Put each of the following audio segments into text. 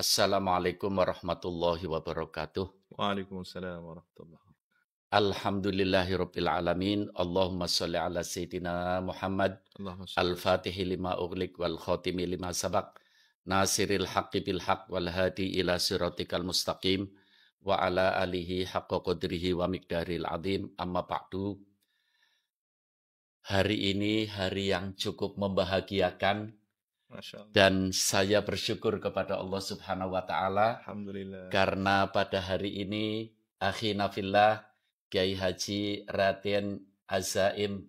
Assalamualaikum warahmatullahi wabarakatuh. Waalaikumsalam warahmatullahi wabarakatuh. Alhamdulillahi rabbil alamin. Allahumma salli ala sayyidina Muhammad. Al-Fatihi lima ughliq wal khatimi lima sabak. Nasiril haqqi bil haqq wal hadi ila siratikal mustaqim. Wa ala alihi haqqa qadrihi wa miqdaril azim. Amma ba'du. Hari ini hari yang cukup membahagiakan dan saya bersyukur kepada Allah Subhanahu wa taala. Karena pada hari ini akhi nafillah Kiai Haji Raden Azaim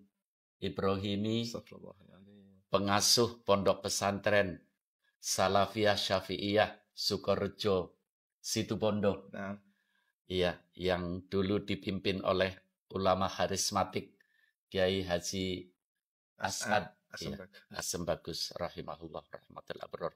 Ibrahimi pengasuh pondok pesantren Salafiyah Syafi'iyah Sukorejo pondok. Nah. Iya, yang dulu dipimpin oleh ulama harismatik Kiai Haji As'ad Iya. Asem ya, rahimahullah rahmatul abrar.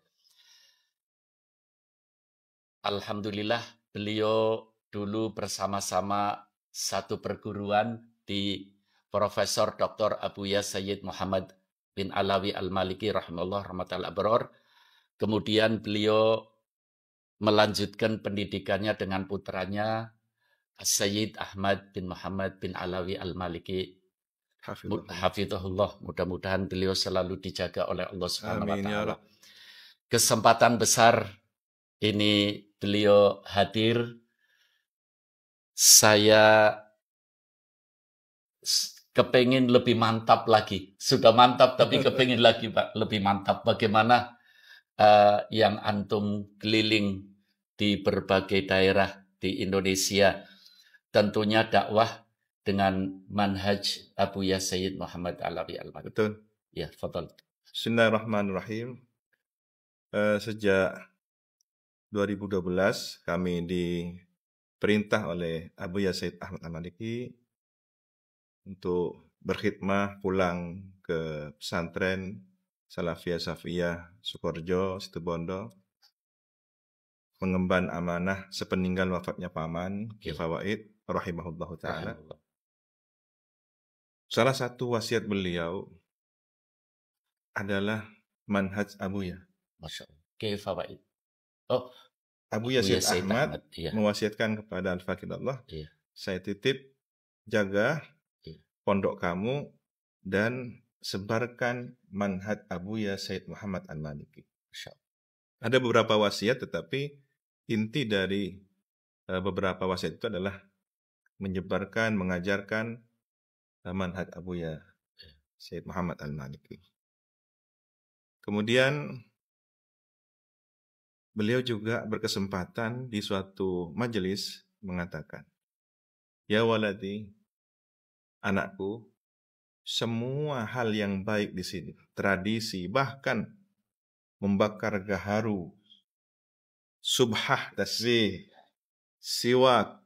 Alhamdulillah beliau dulu bersama-sama satu perguruan di Profesor Dr. abu ya Sayyid Muhammad bin Alawi Al-Maliki rahimahullah rahmatul abrar. Kemudian beliau melanjutkan pendidikannya dengan putranya Sayyid Ahmad bin Muhammad bin Alawi Al-Maliki Hafizullah. Mudah-mudahan beliau selalu dijaga oleh Allah Subhanahu wa ya taala. Kesempatan besar ini beliau hadir saya kepengen lebih mantap lagi. Sudah mantap tapi kepengen lagi Pak, lebih mantap. Bagaimana uh, yang antum keliling di berbagai daerah di Indonesia. Tentunya dakwah dengan manhaj Abu Ya Sayyid Muhammad Alawi al -Mari. Betul. Ya, fadal. Bismillahirrahmanirrahim. Uh, sejak 2012 kami diperintah oleh Abu Ya Sayyid Ahmad Al-Maliki untuk berkhidmah pulang ke pesantren Salafiyah Safiyah Sukorjo, Situbondo mengemban amanah sepeninggal wafatnya paman ya. Kifawaid rahimahullahu taala. Salah satu wasiat beliau adalah manhaj Abuya. Masya Allah. Okay, Oh, Abu Yazid ya Ahmad, Ahmad iya. mewasiatkan kepada Al-Fakir Allah, iya. saya titip jaga iya. pondok kamu dan sebarkan manhaj Abu Yazid Muhammad An maliki Ada beberapa wasiat tetapi inti dari eh, beberapa wasiat itu adalah menyebarkan, mengajarkan manhaj Ya, ya. Syed Muhammad Al-Maliki. Kemudian beliau juga berkesempatan di suatu majelis mengatakan, Ya waladi, anakku, semua hal yang baik di sini, tradisi, bahkan membakar gaharu, subhah tasih, siwak,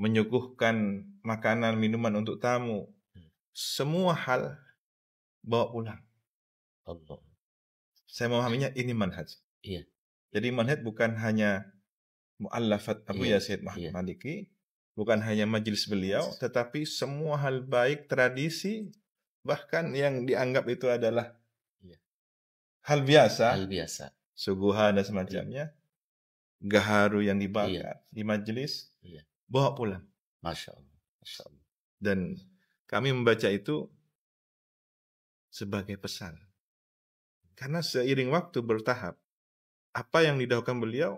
menyuguhkan makanan minuman untuk tamu hmm. semua hal bawa pulang Allah saya memahaminya ini manhaj iya jadi manhaj bukan hanya muallafat Abu iya. Yasid Muhammad iya. Maliki bukan hanya majelis beliau tetapi semua hal baik tradisi bahkan yang dianggap itu adalah iya. hal biasa hal biasa suguhan dan semacamnya iya. gaharu yang dibakar iya. di majelis iya bawa pulang. Masya Allah. Masya Allah. Dan kami membaca itu sebagai pesan. Karena seiring waktu bertahap, apa yang didahulukan beliau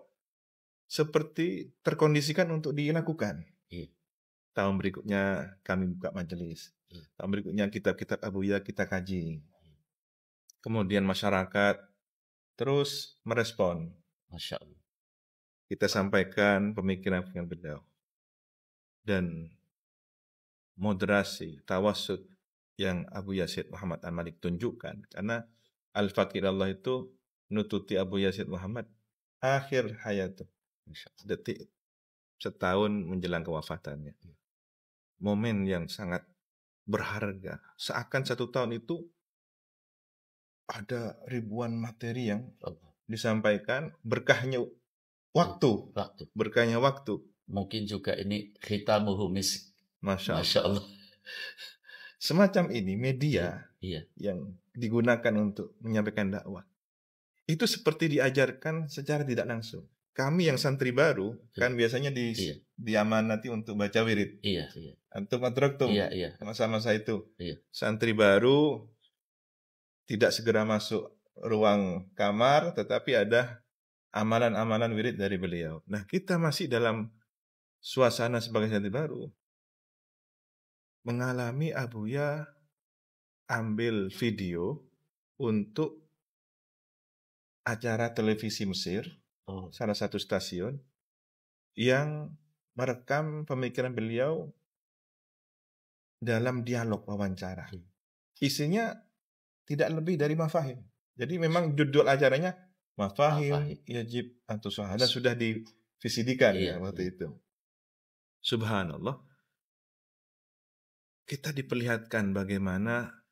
seperti terkondisikan untuk dilakukan. Iya. Tahun berikutnya kami buka majelis. Iya. Tahun berikutnya kitab-kitab Abuya kita kaji. Iya. Kemudian masyarakat terus merespon. Masya Allah. Kita sampaikan pemikiran-pemikiran beliau dan moderasi, tawasud yang Abu Yazid Muhammad Al-Malik tunjukkan. Karena Al-Fakir Allah itu nututi Abu Yazid Muhammad akhir hayatuh. Detik setahun menjelang kewafatannya. Momen yang sangat berharga. Seakan satu tahun itu ada ribuan materi yang disampaikan berkahnya waktu. Berkahnya waktu. Mungkin juga ini kita muhumis Masya Allah. Masya Allah. Semacam ini media iya. yang digunakan untuk menyampaikan dakwah. Itu seperti diajarkan secara tidak langsung. Kami yang santri baru iya. kan biasanya di iya. diamanati untuk baca wirid. Iya, iya. Antum atraktum. Iya, iya. Masa-masa itu. Iya. Santri baru tidak segera masuk ruang kamar tetapi ada amalan-amalan wirid dari beliau. Nah, kita masih dalam suasana sebagai santri baru mengalami Abuya ambil video untuk acara televisi Mesir, oh. salah satu stasiun yang merekam pemikiran beliau dalam dialog wawancara. Hmm. Isinya tidak lebih dari mafahim. Jadi memang judul acaranya mafahim, mafahim. yajib atau sahada sudah divisidikan iya. ya waktu iya. itu. Subhanallah. Kita diperlihatkan bagaimana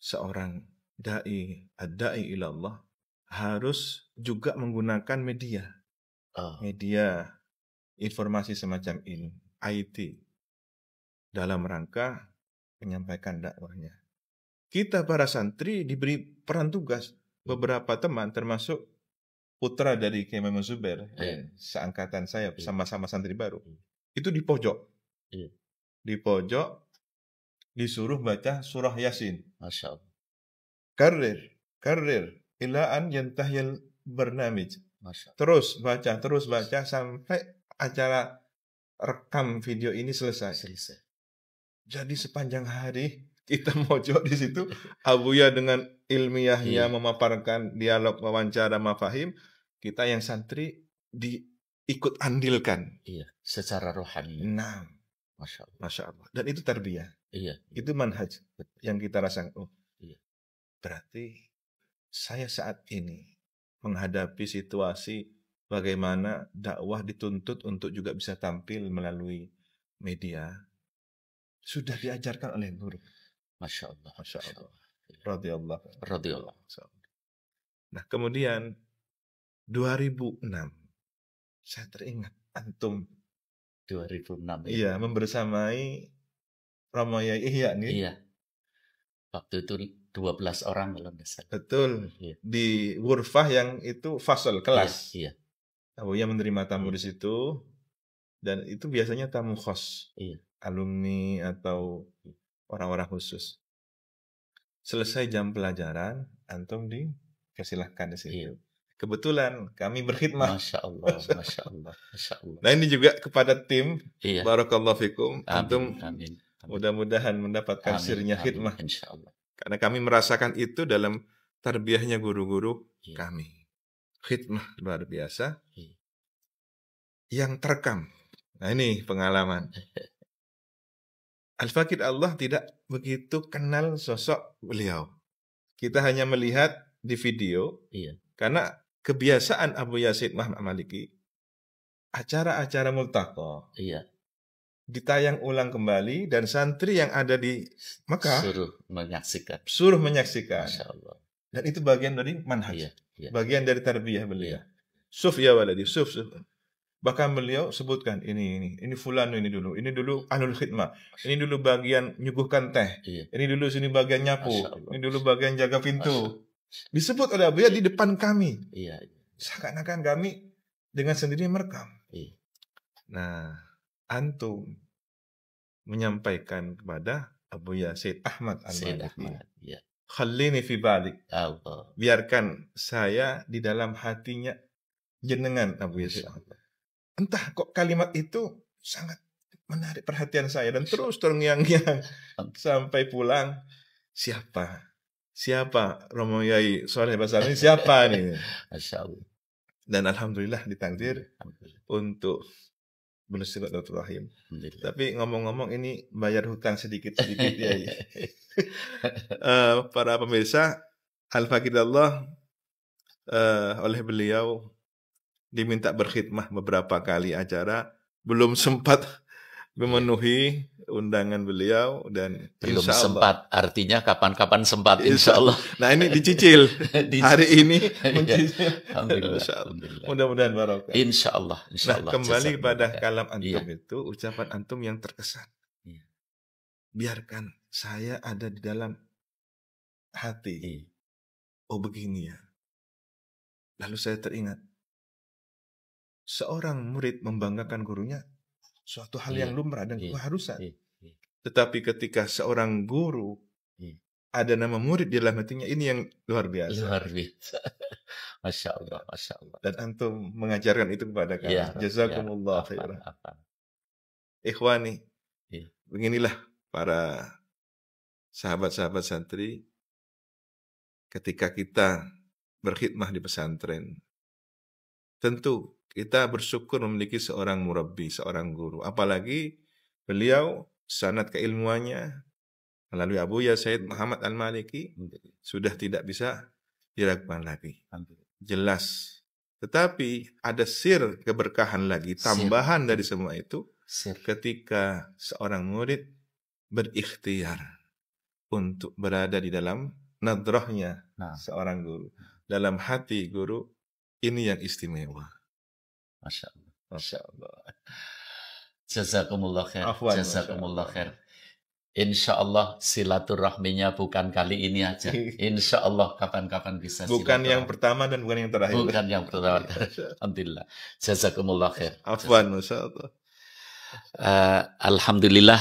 seorang dai ad-dai ilallah harus juga menggunakan media. Oh. Media informasi semacam ini, IT dalam rangka menyampaikan dakwahnya. Kita para santri diberi peran tugas beberapa teman termasuk putra dari Kiai yeah. Ya, seangkatan saya bersama eh. sama santri baru. Hmm itu di pojok. Iya. Di pojok disuruh baca surah Yasin. Masya Allah. Karir, karir, ilaan yantahyal bernamij. Masya Allah. Terus baca, terus baca sampai acara rekam video ini selesai. Selesai. Jadi sepanjang hari kita mojok di situ Abuya dengan ilmiahnya iya. memaparkan dialog wawancara mafahim, kita yang santri di ikut andilkan. Iya, secara rohani. Nah, masya Allah. Masya Allah. Dan itu terbiah Iya. Itu manhaj Betul. yang kita rasakan. Oh, iya. Berarti saya saat ini menghadapi situasi bagaimana dakwah dituntut untuk juga bisa tampil melalui media sudah diajarkan oleh guru. Masya Allah. Masya Allah. Radiyallah. Radiyallah. Nah kemudian 2006 saya teringat antum 2006 iya itu. membersamai Romoya Iya nih iya waktu itu 12 orang kalau nggak salah betul iya. di Wurfah yang itu fasol iya, kelas iya, iya. ya menerima tamu iya. di situ dan itu biasanya tamu khos iya. alumni atau orang-orang khusus selesai jam pelajaran antum di kesilahkan di situ iya kebetulan kami berkhidmat. Masya Allah, masya Allah, masya Allah. Nah ini juga kepada tim, iya. Barakallahu fikum, antum mudah-mudahan mendapatkan amin, sirnya amin, Insya Allah. Karena kami merasakan itu dalam tarbiyahnya guru-guru iya. kami. Khidmat luar biasa. Iya. Yang terekam. Nah ini pengalaman. Al-Fakir Allah tidak begitu kenal sosok beliau. Kita hanya melihat di video. Iya. Karena kebiasaan Abu Yasid Muhammad Maliki acara-acara multako iya ditayang ulang kembali dan santri yang ada di Mekah suruh menyaksikan suruh menyaksikan Masya Allah. dan itu bagian dari manhaj iya, iya. bagian dari tarbiyah beliau iya. suf ya waladi suf, suf bahkan beliau sebutkan ini ini ini fulano ini dulu ini dulu anul khidmah ini dulu bagian nyuguhkan teh iya. ini dulu sini bagian nyapu ini dulu bagian jaga pintu Disebut oleh Abu di depan kami. Iya. Seakan-akan kami dengan sendirinya merekam. Iya. Nah, antum menyampaikan kepada Abu Yasid Ahmad al Ahmad. Ya. Khalini fi balik. Allah. Biarkan saya di dalam hatinya jenengan Abu Yasid Ahmad. Entah kok kalimat itu sangat menarik perhatian saya dan terus terngiang-ngiang sampai pulang siapa siapa Romo Yai soalnya bahasa ini siapa nih Masya dan alhamdulillah ditakdir alhamdulillah. untuk bersilat rahim. Tapi ngomong-ngomong ini bayar hutang sedikit-sedikit ya. uh, para pemirsa, Al-Faqidullah uh, eh, oleh beliau diminta berkhidmah beberapa kali acara belum sempat memenuhi undangan beliau dan belum insya Allah. sempat artinya kapan-kapan sempat insya Allah. Nah ini dicicil hari ini Alhamdulillah. Insya Allah. Mudah-mudahan barokah. Insya Allah. Insya nah, Allah. Nah, kembali Cesar. pada kalam antum ya. itu ucapan antum yang terkesan. ya. Biarkan saya ada di dalam hati. ya. Oh begini ya. Lalu saya teringat seorang murid membanggakan gurunya suatu hal yeah. yang iya, lumrah dan yeah. keharusan. Yeah. Yeah. Tetapi ketika seorang guru yeah. ada nama murid di dalam hatinya ini yang luar biasa. Luar biasa. Masya Allah, Masya Allah. Dan antum mengajarkan itu kepada kami. Ya, Jazakumullah iya. khairan. Ikhwani, yeah. beginilah para sahabat-sahabat santri ketika kita berkhidmah di pesantren. Tentu kita bersyukur memiliki seorang murabbi, seorang guru. Apalagi beliau sanat keilmuannya melalui Abu Ya Said Muhammad Al-Maliki sudah tidak bisa diragukan lagi. Jelas. Tetapi ada sir keberkahan lagi, tambahan sir. dari semua itu sir. ketika seorang murid berikhtiar untuk berada di dalam nadrohnya nah. seorang guru. Dalam hati guru, ini yang istimewa. Masya Allah. Masya Allah. Jazakumullah khair. Afwan, Jazakumullah khair. Insya Allah silaturahminya bukan kali ini aja. Insya Allah kapan-kapan bisa. Bukan yang pertama dan bukan yang terakhir. Bukan yang pertama. Alhamdulillah. Jazakumullah khair. Afwan, masya Allah. Uh, eh, Alhamdulillah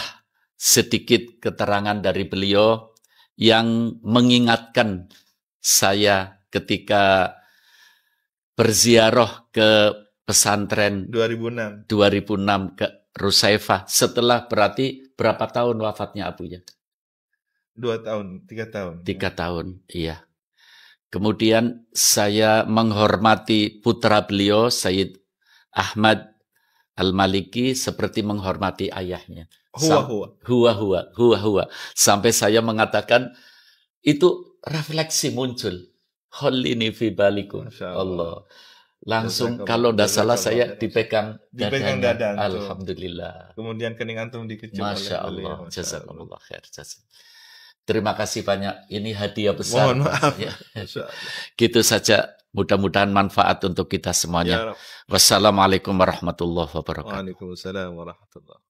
sedikit keterangan dari beliau yang mengingatkan saya ketika berziarah ke pesantren 2006 2006 ke Rusaifa setelah berarti berapa tahun wafatnya Abuya? Dua tahun, tiga tahun. Tiga ya. tahun, iya. Kemudian saya menghormati putra beliau Said Ahmad Al-Maliki seperti menghormati ayahnya. Hua hua. Hua hua. Hua hua. Sampai saya mengatakan itu refleksi muncul. Holini fi balikum. Allah. Allah langsung kalau tidak salah saya dipegang dipegang dada alhamdulillah kemudian kening antum dikecil masya allah jazakallah khair terima kasih banyak ini hadiah besar mohon maaf ya. gitu saja mudah-mudahan manfaat untuk kita semuanya ya, wassalamualaikum warahmatullahi wabarakatuh waalaikumsalam warahmatullahi